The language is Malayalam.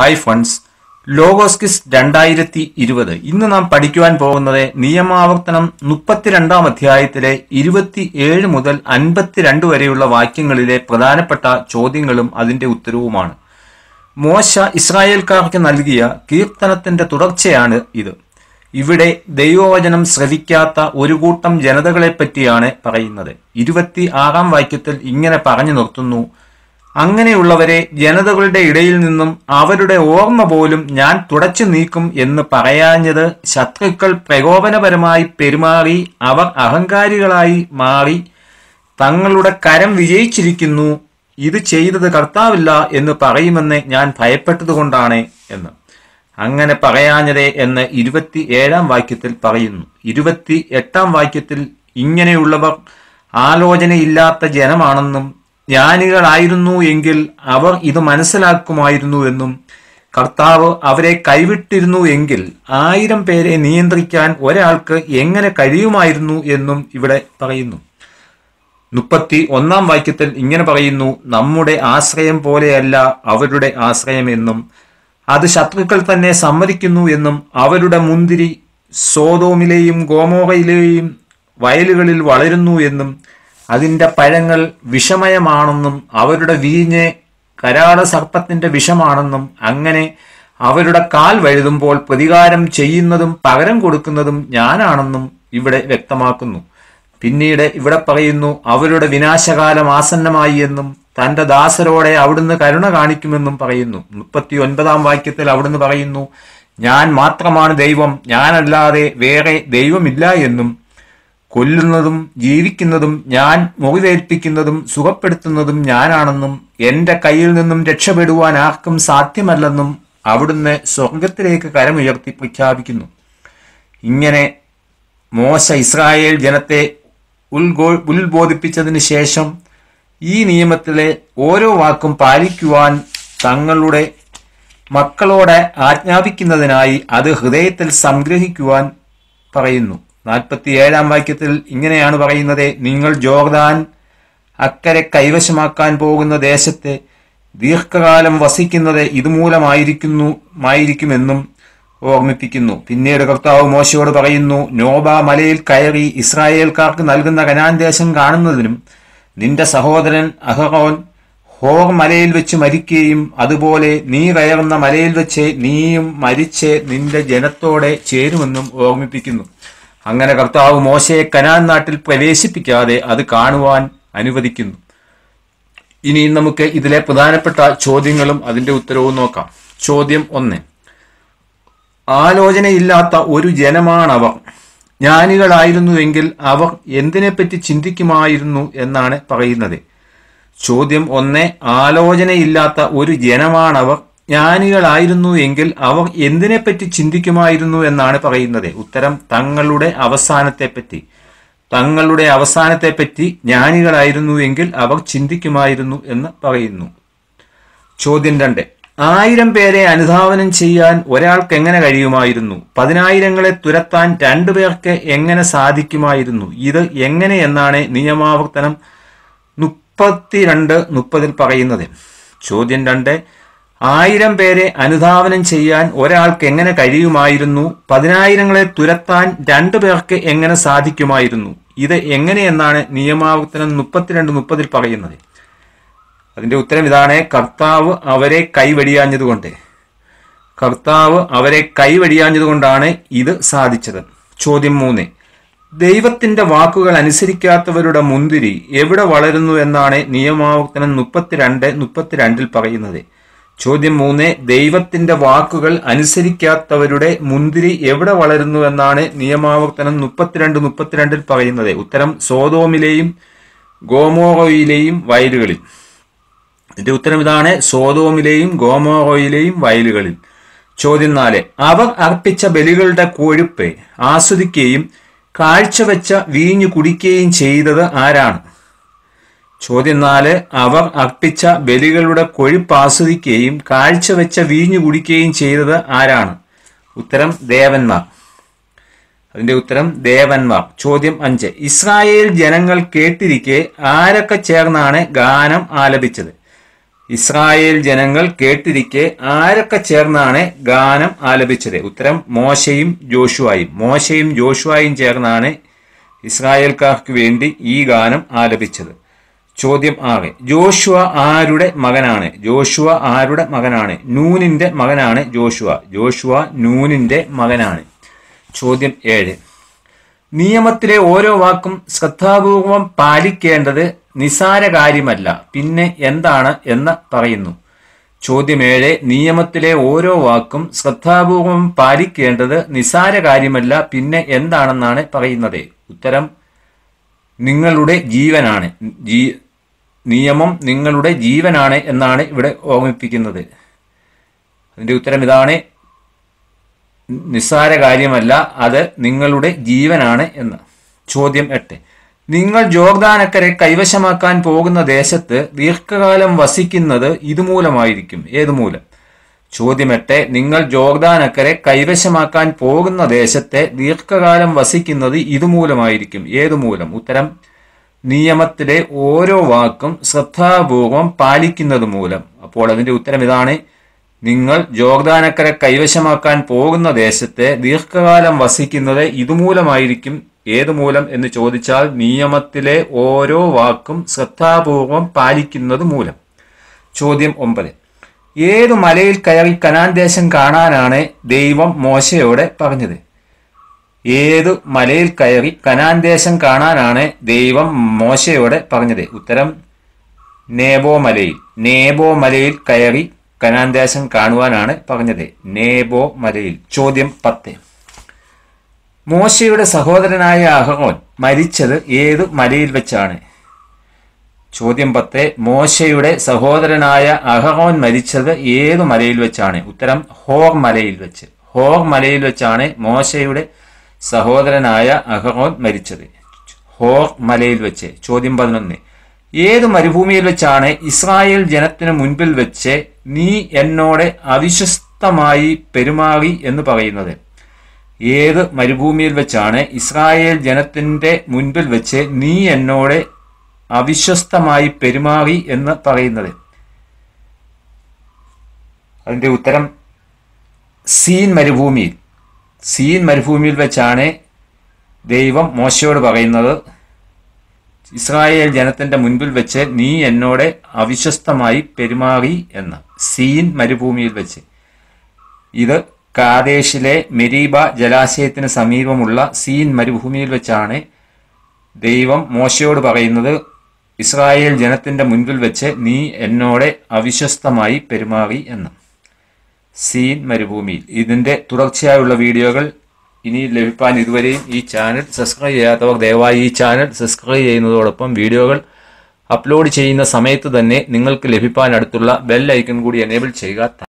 ഹായ് ഫണ്ട്സ് ലോഗോസ്കിസ് രണ്ടായിരത്തി ഇരുപത് ഇന്ന് നാം പഠിക്കുവാൻ പോകുന്നത് നിയമാവർത്തനം മുപ്പത്തിരണ്ടാം അധ്യായത്തിലെ ഇരുപത്തി ഏഴ് മുതൽ അൻപത്തിരണ്ട് വരെയുള്ള വാക്യങ്ങളിലെ പ്രധാനപ്പെട്ട ചോദ്യങ്ങളും അതിന്റെ ഉത്തരവുമാണ് മോശ ഇസ്രായേൽക്കാർക്ക് നൽകിയ കീർത്തനത്തിന്റെ തുടർച്ചയാണ് ഇത് ഇവിടെ ദൈവവചനം ശ്രവിക്കാത്ത ഒരു കൂട്ടം ജനതകളെ പറ്റിയാണ് പറയുന്നത് ഇരുപത്തി ആറാം വാക്യത്തിൽ ഇങ്ങനെ പറഞ്ഞു നിർത്തുന്നു അങ്ങനെയുള്ളവരെ ജനതകളുടെ ഇടയിൽ നിന്നും അവരുടെ ഓർമ്മ പോലും ഞാൻ തുടച്ചു നീക്കും എന്ന് പറയാഞ്ഞത് ശത്രുക്കൾ പ്രകോപനപരമായി പെരുമാറി അവർ അഹങ്കാരികളായി മാറി തങ്ങളുടെ കരം വിജയിച്ചിരിക്കുന്നു ഇത് ചെയ്തത് കർത്താവില്ല എന്ന് പറയുമെന്ന് ഞാൻ ഭയപ്പെട്ടതുകൊണ്ടാണ് എന്ന് അങ്ങനെ പറയാഞ്ഞതേ എന്ന് ഇരുപത്തി ഏഴാം വാക്യത്തിൽ പറയുന്നു ഇരുപത്തി എട്ടാം വാക്യത്തിൽ ഇങ്ങനെയുള്ളവർ ആലോചനയില്ലാത്ത ജനമാണെന്നും ജ്ഞാനികളായിരുന്നു എങ്കിൽ അവർ ഇത് മനസ്സിലാക്കുമായിരുന്നു എന്നും കർത്താവ് അവരെ കൈവിട്ടിരുന്നു എങ്കിൽ ആയിരം പേരെ നിയന്ത്രിക്കാൻ ഒരാൾക്ക് എങ്ങനെ കഴിയുമായിരുന്നു എന്നും ഇവിടെ പറയുന്നു മുപ്പത്തി ഒന്നാം വാക്യത്തിൽ ഇങ്ങനെ പറയുന്നു നമ്മുടെ ആശ്രയം പോലെയല്ല അവരുടെ ആശ്രയം എന്നും അത് ശത്രുക്കൾ തന്നെ സമ്മതിക്കുന്നു എന്നും അവരുടെ മുന്തിരി സോതോമിലെയും ഗോമോഹയിലെയും വയലുകളിൽ വളരുന്നു എന്നും അതിൻ്റെ പഴങ്ങൾ വിഷമയമാണെന്നും അവരുടെ വീഞ്ഞ് കരാള സർപ്പത്തിൻ്റെ വിഷമാണെന്നും അങ്ങനെ അവരുടെ കാൽ വഴുതുമ്പോൾ പ്രതികാരം ചെയ്യുന്നതും പകരം കൊടുക്കുന്നതും ഞാനാണെന്നും ഇവിടെ വ്യക്തമാക്കുന്നു പിന്നീട് ഇവിടെ പറയുന്നു അവരുടെ വിനാശകാലം ആസന്നമായി എന്നും തന്റെ ദാസരോടെ അവിടുന്ന് കരുണ കാണിക്കുമെന്നും പറയുന്നു മുപ്പത്തി ഒൻപതാം വാക്യത്തിൽ അവിടുന്ന് പറയുന്നു ഞാൻ മാത്രമാണ് ദൈവം ഞാനല്ലാതെ വേറെ ദൈവമില്ല എന്നും കൊല്ലുന്നതും ജീവിക്കുന്നതും ഞാൻ മുറിവേൽപ്പിക്കുന്നതും സുഖപ്പെടുത്തുന്നതും ഞാനാണെന്നും എന്റെ കയ്യിൽ നിന്നും രക്ഷപ്പെടുവാൻ ആർക്കും സാധ്യമല്ലെന്നും അവിടുന്ന് സ്വർഗത്തിലേക്ക് കരമുയർത്തി പ്രഖ്യാപിക്കുന്നു ഇങ്ങനെ മോശ ഇസ്രായേൽ ജനത്തെ ഉൾഗോ ഉത്ബോധിപ്പിച്ചതിന് ശേഷം ഈ നിയമത്തിലെ ഓരോ വാക്കും പാലിക്കുവാൻ തങ്ങളുടെ മക്കളോട് ആജ്ഞാപിക്കുന്നതിനായി അത് ഹൃദയത്തിൽ സംഗ്രഹിക്കുവാൻ പറയുന്നു നാൽപ്പത്തിയേഴാം വാക്യത്തിൽ ഇങ്ങനെയാണ് പറയുന്നത് നിങ്ങൾ ജോർദാൻ അക്കരെ കൈവശമാക്കാൻ പോകുന്ന ദേശത്തെ ദീർഘകാലം വസിക്കുന്നത് ഇതുമൂലമായിരിക്കുന്നു ആയിരിക്കുമെന്നും ഓർമ്മിപ്പിക്കുന്നു പിന്നീട് കർത്താവ് മോശയോട് പറയുന്നു നോബ മലയിൽ കയറി ഇസ്രായേൽക്കാർക്ക് നൽകുന്ന കനാൻ ദേശം കാണുന്നതിനും നിന്റെ സഹോദരൻ അഹറോൻ ഹോർ മലയിൽ വെച്ച് മരിക്കുകയും അതുപോലെ നീ കയറുന്ന മലയിൽ വെച്ച് നീയും മരിച്ച് നിന്റെ ജനത്തോടെ ചേരുമെന്നും ഓർമ്മിപ്പിക്കുന്നു അങ്ങനെ കർത്താവ് മോശയെ കനാൻ നാട്ടിൽ പ്രവേശിപ്പിക്കാതെ അത് കാണുവാൻ അനുവദിക്കുന്നു ഇനി നമുക്ക് ഇതിലെ പ്രധാനപ്പെട്ട ചോദ്യങ്ങളും അതിന്റെ ഉത്തരവും നോക്കാം ചോദ്യം ഒന്ന് ആലോചനയില്ലാത്ത ഒരു ജനമാണവർ ജ്ഞാനികളായിരുന്നുവെങ്കിൽ അവർ എന്തിനെപ്പറ്റി ചിന്തിക്കുമായിരുന്നു എന്നാണ് പറയുന്നത് ചോദ്യം ഒന്ന് ആലോചനയില്ലാത്ത ഒരു ജനമാണവർ ജ്ഞാനികളായിരുന്നു എങ്കിൽ അവർ എന്തിനെപ്പറ്റി ചിന്തിക്കുമായിരുന്നു എന്നാണ് പറയുന്നത് ഉത്തരം തങ്ങളുടെ അവസാനത്തെപ്പറ്റി തങ്ങളുടെ അവസാനത്തെപ്പറ്റി ജ്ഞാനികളായിരുന്നു എങ്കിൽ അവർ ചിന്തിക്കുമായിരുന്നു എന്ന് പറയുന്നു ചോദ്യം രണ്ട് ആയിരം പേരെ അനുധാവനം ചെയ്യാൻ ഒരാൾക്ക് എങ്ങനെ കഴിയുമായിരുന്നു പതിനായിരങ്ങളെ തുരത്താൻ രണ്ടുപേർക്ക് എങ്ങനെ സാധിക്കുമായിരുന്നു ഇത് എങ്ങനെ എന്നാണ് നിയമാവർത്തനം മുപ്പത്തിരണ്ട് മുപ്പതിൽ പറയുന്നത് ചോദ്യം രണ്ട് ആയിരം പേരെ അനുധാവനം ചെയ്യാൻ ഒരാൾക്ക് എങ്ങനെ കഴിയുമായിരുന്നു പതിനായിരങ്ങളെ തുരത്താൻ രണ്ടു പേർക്ക് എങ്ങനെ സാധിക്കുമായിരുന്നു ഇത് എങ്ങനെയെന്നാണ് നിയമാവർത്തനം മുപ്പത്തിരണ്ട് മുപ്പതിൽ പറയുന്നത് അതിന്റെ ഉത്തരം ഇതാണ് കർത്താവ് അവരെ കൈവടിയാഞ്ഞതുകൊണ്ട് കർത്താവ് അവരെ കൈവടിയാഞ്ഞതുകൊണ്ടാണ് ഇത് സാധിച്ചത് ചോദ്യം മൂന്ന് ദൈവത്തിന്റെ വാക്കുകൾ അനുസരിക്കാത്തവരുടെ മുന്തിരി എവിടെ വളരുന്നു എന്നാണ് നിയമാവർത്തനം മുപ്പത്തിരണ്ട് മുപ്പത്തിരണ്ടിൽ പറയുന്നത് ചോദ്യം മൂന്ന് ദൈവത്തിന്റെ വാക്കുകൾ അനുസരിക്കാത്തവരുടെ മുന്തിരി എവിടെ വളരുന്നു എന്നാണ് നിയമാവർത്തനം മുപ്പത്തിരണ്ട് മുപ്പത്തിരണ്ടിൽ പറയുന്നത് ഉത്തരം സോതോമിലെയും ഗോമോറോയിലെയും വയലുകളിൽ എന്റെ ഉത്തരം ഇതാണ് സോതോമിലെയും ഗോമോറോയിലെയും വയലുകളിൽ ചോദ്യം നാല് അവർ അർപ്പിച്ച ബലികളുടെ കൊഴുപ്പ് ആസ്വദിക്കുകയും കാഴ്ചവെച്ച വീഞ്ഞു കുടിക്കുകയും ചെയ്തത് ആരാണ് ചോദ്യം നാല് അവർ അർപ്പിച്ച ബലികളുടെ കൊഴുപ്പ് ആസ്വദിക്കുകയും കാഴ്ചവെച്ച വീഞ്ഞു കുടിക്കുകയും ചെയ്തത് ആരാണ് ഉത്തരം ദേവന്മാർ അതിന്റെ ഉത്തരം ദേവന്മാർ ചോദ്യം അഞ്ച് ഇസ്രായേൽ ജനങ്ങൾ കേട്ടിരിക്കെ ആരൊക്കെ ചേർന്നാണ് ഗാനം ആലപിച്ചത് ഇസ്രായേൽ ജനങ്ങൾ കേട്ടിരിക്കെ ആരൊക്കെ ചേർന്നാണ് ഗാനം ആലപിച്ചത് ഉത്തരം മോശയും ജോഷുവായും മോശയും ജോഷുവായും ചേർന്നാണ് ഇസ്രായേൽക്കാർക്ക് വേണ്ടി ഈ ഗാനം ആലപിച്ചത് ചോദ്യം ആറ് ജോഷുവ ആരുടെ മകനാണ് ജോഷുവ ആരുടെ മകനാണ് നൂനിന്റെ മകനാണ് ജോഷുവ ജോഷുവ നൂനിന്റെ മകനാണ് ചോദ്യം ഏഴ് നിയമത്തിലെ ഓരോ വാക്കും ശ്രദ്ധാപൂർവം പാലിക്കേണ്ടത് നിസാര കാര്യമല്ല പിന്നെ എന്താണ് എന്ന് പറയുന്നു ചോദ്യം ഏഴ് നിയമത്തിലെ ഓരോ വാക്കും ശ്രദ്ധാപൂർവം പാലിക്കേണ്ടത് നിസാര കാര്യമല്ല പിന്നെ എന്താണെന്നാണ് പറയുന്നത് ഉത്തരം നിങ്ങളുടെ ജീവനാണ് ജീ നിയമം നിങ്ങളുടെ ജീവനാണ് എന്നാണ് ഇവിടെ ഓർമ്മിപ്പിക്കുന്നത് അതിൻ്റെ ഉത്തരം ഇതാണ് നിസ്സാര കാര്യമല്ല അത് നിങ്ങളുടെ ജീവനാണ് എന്ന് ചോദ്യം എട്ട് നിങ്ങൾ ജോഗ്ദാനക്കരെ കൈവശമാക്കാൻ പോകുന്ന ദേശത്ത് ദീർഘകാലം വസിക്കുന്നത് ഇതുമൂലമായിരിക്കും ഏതുമൂലം ചോദ്യം എട്ട് നിങ്ങൾ ജോഗ്ദാനക്കരെ കൈവശമാക്കാൻ പോകുന്ന ദേശത്തെ ദീർഘകാലം വസിക്കുന്നത് ഇതുമൂലമായിരിക്കും ഏതുമൂലം ഉത്തരം നിയമത്തിലെ ഓരോ വാക്കും ശ്രദ്ധാപൂർവം പാലിക്കുന്നത് മൂലം അപ്പോൾ അതിന്റെ ഉത്തരം ഇതാണ് നിങ്ങൾ ജോർദാനക്കര കൈവശമാക്കാൻ പോകുന്ന ദേശത്തെ ദീർഘകാലം വസിക്കുന്നത് ഇതുമൂലമായിരിക്കും ഏതു മൂലം എന്ന് ചോദിച്ചാൽ നിയമത്തിലെ ഓരോ വാക്കും ശ്രദ്ധാപൂർവം പാലിക്കുന്നത് മൂലം ചോദ്യം ഒമ്പത് ഏതു മലയിൽ കയറി കനാൻ ദേശം കാണാനാണ് ദൈവം മോശയോടെ പറഞ്ഞത് ഏതു മലയിൽ കയറി കനാൻ ദേശം കാണാനാണ് ദൈവം മോശയോട് പറഞ്ഞത് ഉത്തരം നേബോ മലയിൽ നേബോ മലയിൽ കയറി കനാൻ ദേശം കാണുവാനാണ് പറഞ്ഞത് നേബോ മലയിൽ ചോദ്യം പത്ത് മോശയുടെ സഹോദരനായ അഹോൻ മരിച്ചത് ഏതു മലയിൽ വെച്ചാണ് ചോദ്യം പത്ത് മോശയുടെ സഹോദരനായ അഹോൻ മരിച്ചത് ഏതു മലയിൽ വെച്ചാണ് ഉത്തരം ഹോർ മലയിൽ വെച്ച് ഹോർ മലയിൽ വെച്ചാണ് മോശയുടെ സഹോദരനായ അഹമ്മദ് മരിച്ചത് ഹോർ മലയിൽ വെച്ച് ചോദ്യം പതിനൊന്ന് ഏത് മരുഭൂമിയിൽ വെച്ചാണ് ഇസ്രായേൽ ജനത്തിന് മുൻപിൽ വെച്ച് നീ എന്നോട് അവിശ്വസ്തമായി പെരുമാറി എന്ന് പറയുന്നത് ഏത് മരുഭൂമിയിൽ വെച്ചാണ് ഇസ്രായേൽ ജനത്തിന്റെ മുൻപിൽ വെച്ച് നീ എന്നോട് അവിശ്വസ്തമായി പെരുമാറി എന്ന് പറയുന്നത് അതിന്റെ ഉത്തരം സീൻ മരുഭൂമിയിൽ സീൻ മരുഭൂമിയിൽ വെച്ചാണ് ദൈവം മോശയോട് പറയുന്നത് ഇസ്രായേൽ ജനത്തിന്റെ മുൻപിൽ വെച്ച് നീ എന്നോട് അവിശ്വസ്തമായി പെരുമാറി എന്ന് സീൻ മരുഭൂമിയിൽ വെച്ച് ഇത് കാദേശിലെ മെരീബ ജലാശയത്തിന് സമീപമുള്ള സീൻ മരുഭൂമിയിൽ വെച്ചാണ് ദൈവം മോശയോട് പറയുന്നത് ഇസ്രായേൽ ജനത്തിന്റെ മുൻപിൽ വെച്ച് നീ എന്നോട് അവിശ്വസ്തമായി പെരുമാറി എന്ന് സീൻ മരുഭൂമിയിൽ ഇതിൻ്റെ തുടർച്ചയായുള്ള വീഡിയോകൾ ഇനി ലഭിക്കാൻ ഇതുവരെയും ഈ ചാനൽ സബ്സ്ക്രൈബ് ചെയ്യാത്തവർ ദയവായി ഈ ചാനൽ സബ്സ്ക്രൈബ് ചെയ്യുന്നതോടൊപ്പം വീഡിയോകൾ അപ്ലോഡ് ചെയ്യുന്ന സമയത്ത് തന്നെ നിങ്ങൾക്ക് ലഭിക്കാൻ അടുത്തുള്ള ബെൽ ഐക്കൺ കൂടി എനേബിൾ ചെയ്യുക